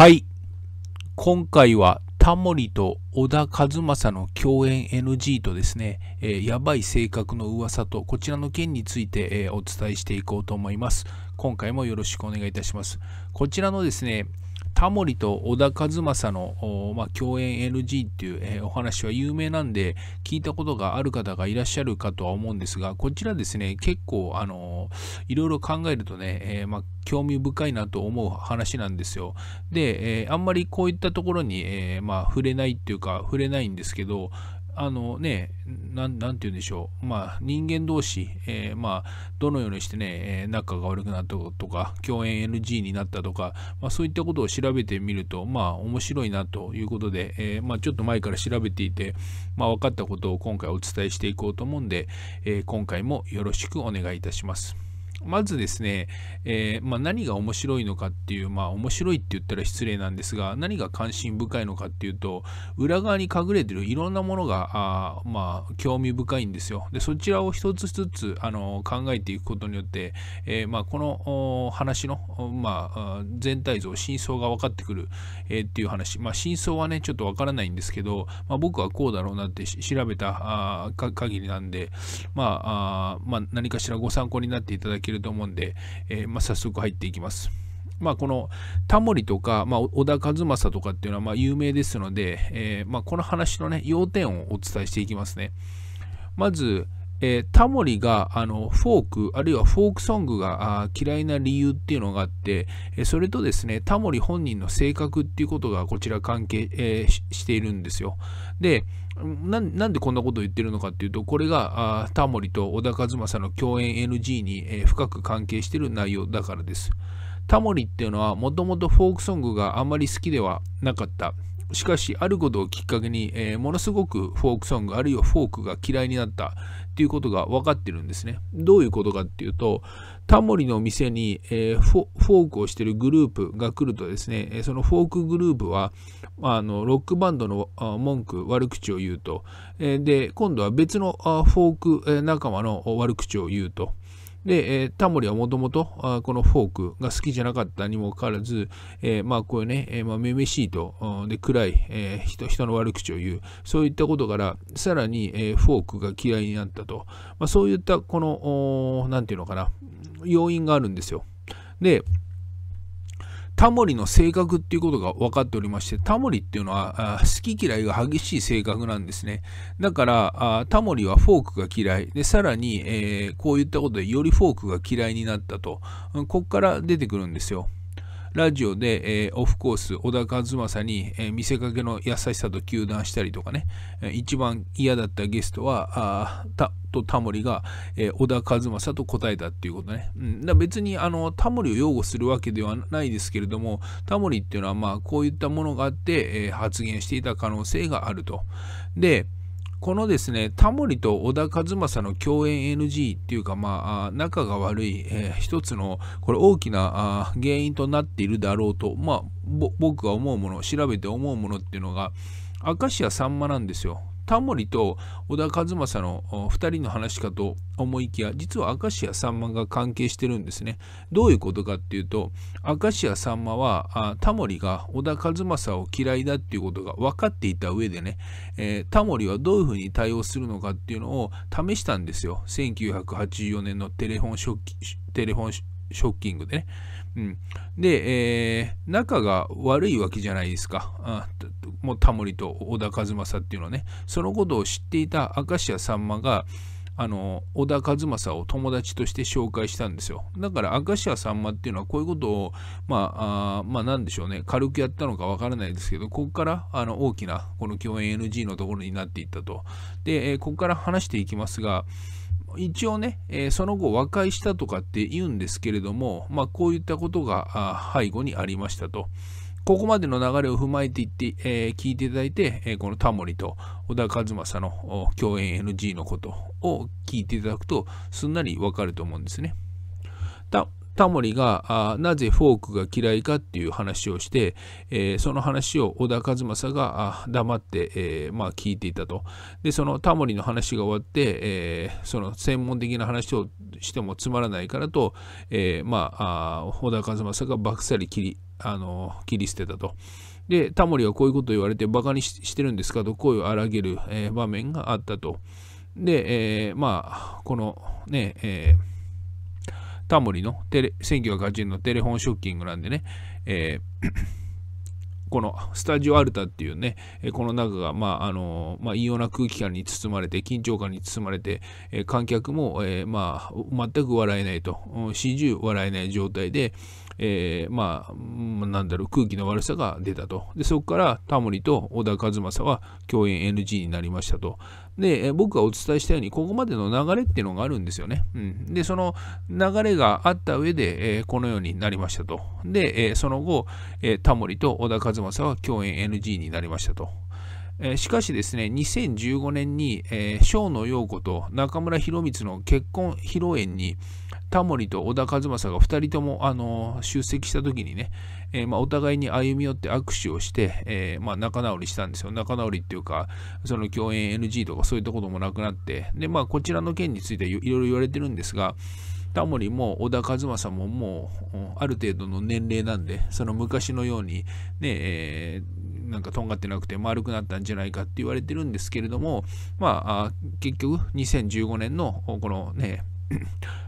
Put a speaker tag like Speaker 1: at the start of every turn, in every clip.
Speaker 1: はい。今回はタモリと小田和正の共演 NG とですね、えー、やばい性格の噂とこちらの件について、えー、お伝えしていこうと思います。今回もよろしくお願いいたします。こちらのですね、タモリと小田和正の、まあ、共演 NG っていう、えー、お話は有名なんで聞いたことがある方がいらっしゃるかとは思うんですがこちらですね結構あのいろいろ考えるとね、えー、まあ、興味深いなと思う話なんですよで、えあんまりこういったところに、えまあ、触れないっていうか触れないんですけど、あのね、なて言うんでしょう、まあ、人間同士、えー、まあ、どのようにしてね、え仲が悪くなったとか、共演 NG になったとか、まあ、そういったことを調べてみると、まあ、面白いなということで、えー、まあ、ちょっと前から調べていて、まあ、分かったことを今回お伝えしていこうと思うんで、えー、今回もよろしくお願いいたします。まずですね、えー、まあ、何が面白いのかっていう、まあ面白いって言ったら失礼なんですが、何が関心深いのかっていうと、裏側に隠れてるいろんなものが、あまあ、興味深いんですよ。で、そちらを一つ一つあの考えていくことによって、えー、まあ、この話の、まあ、全体像、真相が分かってくる、えー、っていう話。まあ、真相はね、ちょっと分からないんですけど、まあ、僕はこうだろうなって調べた限りなんで、まあ、あまあ、何かしらご参考になっていただけけれどもんで、えー、まあ、早速入っていきます。まあ、このタモリとか、まあ、小田和正とかっていうのはまあ有名ですので、えー、まあ、この話のね要点をお伝えしていきますね。まず、えー、タモリがあのフォークあるいはフォークソングが嫌いな理由っていうのがあって、えー、それとですねタモリ本人の性格っていうことがこちら関係、えー、しているんですよでなんでこんなことを言ってるのかっていうとこれがあタモリと小田和正の共演 NG に、え深く関係している内容だからですタモリっていうのはもともとフォークソングがあまり好きではなかったしかし、あることをきっかけに、えー、ものすごくフォークソング、あるいはフォークが嫌いになったっていうことが分かってるんですね。どういうことかっていうと、タモリの店に、えー、フォークをしてるグループが来るとですね、そのフォークグループは、あのロックバンドの文句、悪口を言うと、で、今度は別のフォーク仲間の悪口を言うと。で、えー、タモリはもともとこのフォークが好きじゃなかったにもかかわらず、えー、まあこういうね、えー、まあ、めめしいと、で暗い、え人、人の悪口を言う、そういったことから、さらに、えフォークが嫌いになったと、まあ、そういったこの、何て言うのかな、要因があるんですよ。で、タモリの性格っていうことが分かっておりまして、タモリっていうのは好き嫌いが激しい性格なんですね。だからタモリはフォークが嫌い。で、さらに、えー、こういったことでよりフォークが嫌いになったと。こっから出てくるんですよ。ラジオで、えー、オフコース、小田和正に、えー、見せかけの優しさと糾弾したりとかね、えー、一番嫌だったゲストは、たとタモリが、え小田和正と答えたっていうことね。うん、だ別にあのタモリを擁護するわけではないですけれども、タモリっていうのはまあこういったものがあって、え発言していた可能性があると。で、このですね、タモリと小田和正の共演 NG っていうか、まあ、仲が悪い、えー、一つの、これ大きな原因となっているだろうと、まあ、僕が思うもの、調べて思うものっていうのが、明石家さんまなんですよ。タモリと小田和正の2人の話かと思いきや実は明石家さんまが関係してるんですねどういうことかっていうと明石家さんまはあタモリが小田和正を嫌いだっていうことが分かっていた上でね、えー、タモリはどういうふうに対応するのかっていうのを試したんですよ1984年のテレフォンショッキテレフォンショッキングでねうん、で、えー、仲が悪いわけじゃないですか。あもうタモリと小田和正っていうのはね、そのことを知っていた明石家さんまが、あの小田和正を友達として紹介したんですよだから明石家さんまっていうのはこういうことをまああまあ何でしょうね軽くやったのかわからないですけどここからあの大きなこの共演 NG のところになっていったとで、えー、ここから話していきますが一応ね、えその後和解したとかって言うんですけれども、まあ、こういったことが背後にありましたと。ここまでの流れを踏まえていって、え聞いていただいて、えこのタモリと小田和正の共演 NG のことを聞いていただくと、すんなりわかると思うんですね。たタモリがなぜフォークが嫌いかっていう話をして、えー、その話を小田和正が黙って、えー、まあ、聞いていたと。でそのタモリの話が終わって、えー、その専門的な話をしてもつまらないからと、えまあ、小田和正がばっさり切りあの切り捨てたと。でタモリはこういうことを言われてバカにしてるんですかと声を荒げる、え場面があったと。で、えまあこのね、えータモリのテレ1980のテレフォンショッキングなんでね、えー このスタジオアルタっていうね、この中が、まあ、あの、まあ、異様な空気感に包まれて、緊張感に包まれて、観客も、えー、まあ、全く笑えないと、四十笑えない状態で、えー、まあ、なんだろう、空気の悪さが出たと。で、そこからタモリと小田和正は共演 NG になりましたと。で、僕がお伝えしたように、ここまでの流れっていうのがあるんですよね。うん、で、その流れがあった上で、えー、このようになりましたと。で、えー、その後、えー、タモリと小田和正は共演 NG になりましたと。えー、しかしですね、2015年に、えー、小野陽子と中村博光の結婚披露宴に、タモリと小田和正が2人とも、あのー、出席した時にね、えーまあ、お互いに歩み寄って握手をして、えーまあ、仲直りしたんですよ。仲直りっていうか、その共演 NG とかそういったこともなくなって、で、まあ、こちらの件についていろいろ言われてるんですが、タモリも小田和正ももうある程度の年齢なんでその昔のようにね、えなんかとんがってなくて丸くなったんじゃないかって言われてるんですけれども、まあ、結局2015年のこのね、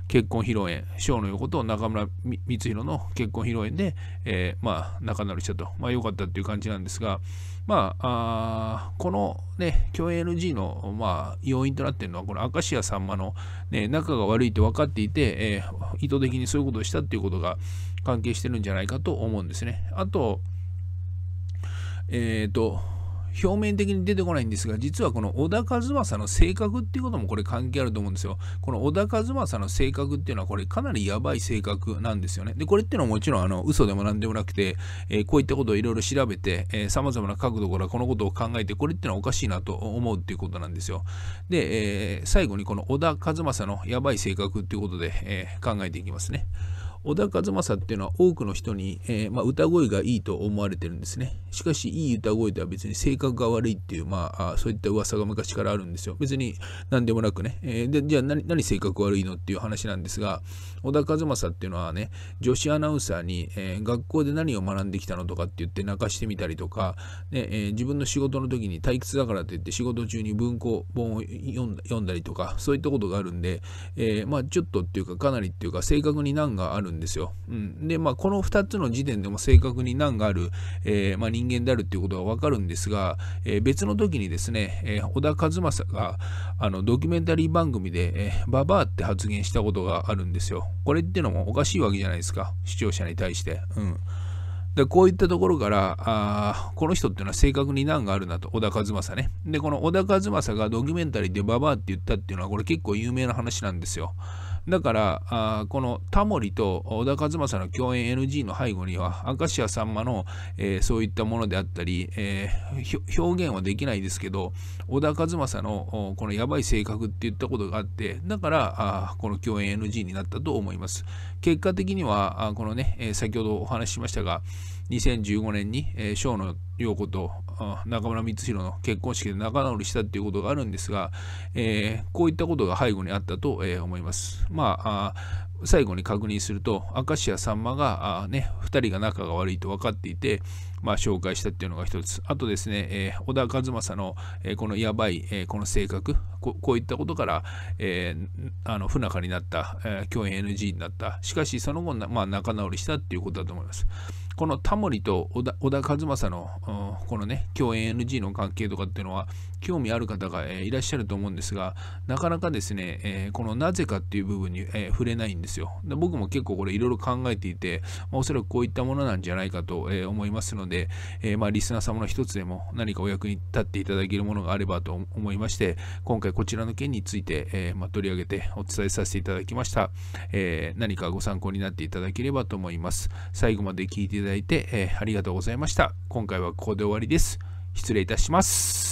Speaker 1: 結婚披露宴、小の横と中村光弘の結婚披露宴で、えー、まあ、仲直りしたと、まあ、良かったっていう感じなんですが、まあ、あこのね、共演 NG の、まあ、要因となっているのは、この明石家さんまの、ね、仲が悪いと分かっていて、えー、意図的にそういうことをしたっていうことが関係してるんじゃないかと思うんですね。あと、えー、と、表面的に出てこないんですが、実はこの小田和正の性格っていうこともこれ関係あると思うんですよ。この小田和正の性格っていうのはこれかなりやばい性格なんですよね。で、これっていうのはもちろんあの嘘でも何でもなくて、えー、こういったことをいろいろ調べて、えま様々な角度からこのことを考えて、これっていうのはおかしいなと思うっていうことなんですよ。で、えー、最後にこの小田和正のやばい性格っていうことで、えー、考えていきますね。小田和正っていうのは多くの人に、えー、まあ、歌声がいいと思われてるんですね。しかしいい歌声では別に性格が悪いっていう、まあ、そういった噂が昔からあるんですよ。別に何でもなくね。えー、でじゃあ何何性格悪いのっていう話なんですが小田和正っていうのはね女子アナウンサーに、えー、学校で何を学んできたのとかって言って泣かしてみたりとか、ねえ自分の仕事の時に退屈だからって言って仕事中に文庫本を読んだりとかそういったことがあるんで、えまあ、ちょっとっていうかかなりっていうか性格に難があるるんですよ。うん、で、まあ、この2つの時点でも正確に難がある、えー、まあ、人間であるっていうことは分かるんですが、えー、別の時にですね、え小田和正があのドキュメンタリー番組で、えー、ババアって発言したことがあるんですよ。これってうのもおかしいわけじゃないですか、視聴者に対して。うんでこういったところから、あこの人っていうのは正確に難があるなと、小田和正ね。で、この小田和正がドキュメンタリーでババアって言ったっていうのは、これ結構有名な話なんですよ。だからあこのタモリと小田和正の共演 NG の背後には明石家さんまの、えー、そういったものであったり、えー、表現はできないですけど小田和正のこのやばい性格って言ったことがあってだからあこの共演 NG になったと思います結果的にはあこのね、え先ほどお話ししましたが2015年に、えー、野陽子と中村光弘の結婚式で仲直りしたっていうことがあるんですが、えー、こういったことが背後にあったと、えー、思います。まあ最後に確認すると明石家さんまがあ、ね、2人が仲が悪いと分かっていてまあ、紹介したっていうのが一つ。あとですね、えー、小田和正の、えー、このやばい、えー、この性格こ、こういったことから、えあの不仲になった、え共演 NG になった、しかしその後な、まあ、仲直りしたっていうことだと思います。このタモリと小田小田和正の、このね、共演 NG の関係とかっていうのは、興味ある方が、えいらっしゃると思うんですが、なかなかですね、えこのなぜかっていう部分に、え触れないんですよで。僕も結構これいろいろ考えていて、まあ、おそらくこういったものなんじゃないかと、え思いますので、で、えー、まあリスナー様の一つでも何かお役に立っていただけるものがあればと思いまして、今回こちらの件について、えー、まあ取り上げてお伝えさせていただきました、えー。何かご参考になっていただければと思います。最後まで聞いていただいて、えー、ありがとうございました。今回はここで終わりです。失礼いたします。